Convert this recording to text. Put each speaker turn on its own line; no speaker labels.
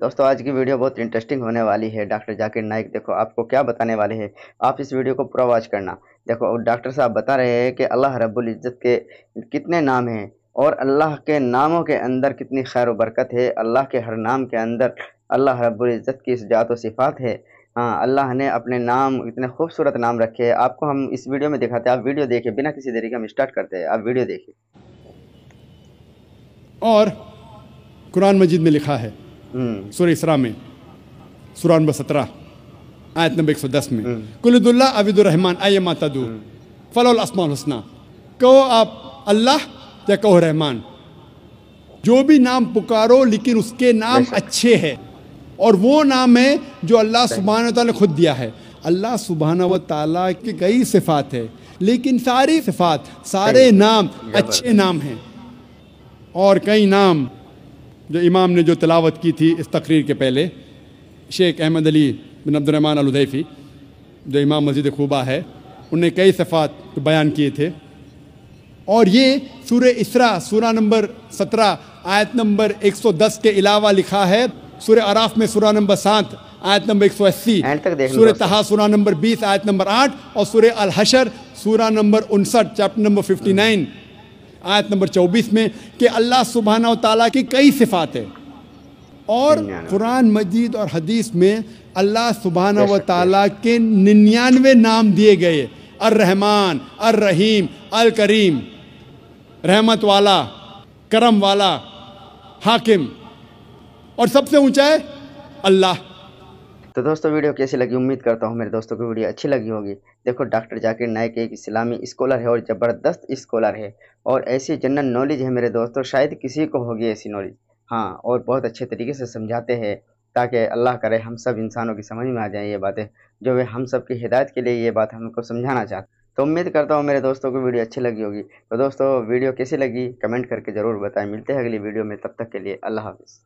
दोस्तों आज की वीडियो बहुत इंटरेस्टिंग होने वाली है डॉक्टर जाकिर नाइक देखो आपको क्या बताने वाले हैं आप इस वीडियो को पूरा वॉच करना देखो डॉक्टर साहब बता रहे हैं कि अल्लाह रब्बुल इज़्ज़त के कितने नाम हैं और अल्लाह के नामों के अंदर कितनी खैर बरकत है अल्लाह के हर नाम के अंदर अल्लाह रब्बुल इज़्ज़त की जात व सिफ़ात है हाँ अल्लाह ने अपने नाम इतने खूबसूरत नाम रखे हैं आपको हम इस वीडियो में दिखाते हैं आप वीडियो देखें बिना किसी तरीके हम स्टार्ट करते हैं आप वीडियो देखिए
और कुरान मजिद में लिखा है सुर इसरा में सुरा नंबर सत्रह आयत नंबर एक सौ दस में कुलदुल्ला अबिदुररहमान आय माता दू फल असमाल हसना कहो आप अल्लाह या कहो रहमान जो भी नाम पुकारो लेकिन उसके नाम अच्छे है और वो नाम है जो अल्लाह सुबहान तला ने खुद दिया है अल्लाह सुबहाना व ताला की कई सिफात है लेकिन सारी सिफात सारे नाम अच्छे नाम हैं और कई नाम जो इमाम ने जो तलावत की थी इस तकरीर के पहले शेख अहमद अली बिन अब्दुलरहमान अलुदैफ़ी जो इमाम मस्जिद खूबा है उनने कई सफ़ात बयान किए थे और ये सूर इसरा सूरा नंबर सत्रह आयत नंबर 110 के अलावा लिखा है सूर आराफ में सूरा नंबर सात आयत नंबर 180 सूर तहा सूरा नंबर 20 आयत नंबर 8 और सूर अलहशर सूरा नंबर उनसठ चैप्टर नंबर 59 आयत नंबर 24 में कि अल्लाह सुबहाना तला की कई सिफात है और कुरान मजीद और हदीस में अल्लाह सुबहाना व ताली के निन्यानवे नाम दिए गए अर रहमान अर रहीम अल करीम रहमत वाला करम वाला हाकिम और सबसे ऊंचा
है अल्लाह तो दोस्तों वीडियो कैसी लगी उम्मीद करता हूँ मेरे दोस्तों को वीडियो अच्छी लगी होगी देखो डॉक्टर जाकिर नायक एक इस्लामी स्कॉलर है और ज़बरदस्त स्कॉलर है और ऐसी जनरल नॉलेज है मेरे दोस्तों शायद किसी को होगी ऐसी नॉलेज हाँ और बहुत अच्छे तरीके से समझाते हैं ताकि अल्लाह करे हम सब इंसानों की समझ में आ जाए ये बातें जो वे हम सब की हिदायत के लिए ये बात हमको समझाना चाहते तो उम्मीद करता हूँ मेरे दोस्तों को वीडियो अच्छी लगी होगी तो दोस्तों वीडियो कैसी लगी कमेंट करके ज़रूर बताएं मिलते हैं अगली वीडियो में तब तक के लिए अल्लाह हाफिज़